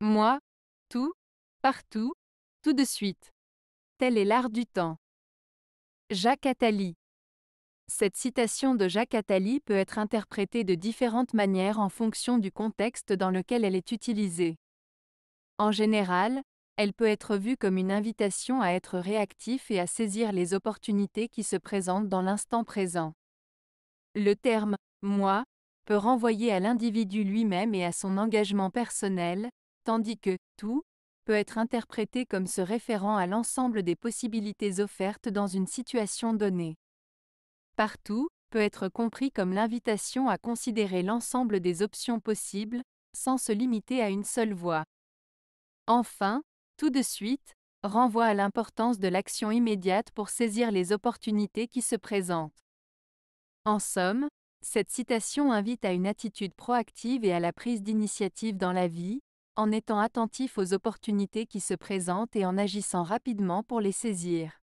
moi, tout, partout, tout de suite. Tel est l'art du temps. Jacques Attali. Cette citation de Jacques Attali peut être interprétée de différentes manières en fonction du contexte dans lequel elle est utilisée. En général, elle peut être vue comme une invitation à être réactif et à saisir les opportunités qui se présentent dans l'instant présent. Le terme moi peut renvoyer à l'individu lui-même et à son engagement personnel, tandis que tout peut être interprété comme se référant à l'ensemble des possibilités offertes dans une situation donnée. Partout peut être compris comme l'invitation à considérer l'ensemble des options possibles, sans se limiter à une seule voie. Enfin, tout de suite, renvoie à l'importance de l'action immédiate pour saisir les opportunités qui se présentent. En somme, cette citation invite à une attitude proactive et à la prise d'initiative dans la vie, en étant attentif aux opportunités qui se présentent et en agissant rapidement pour les saisir.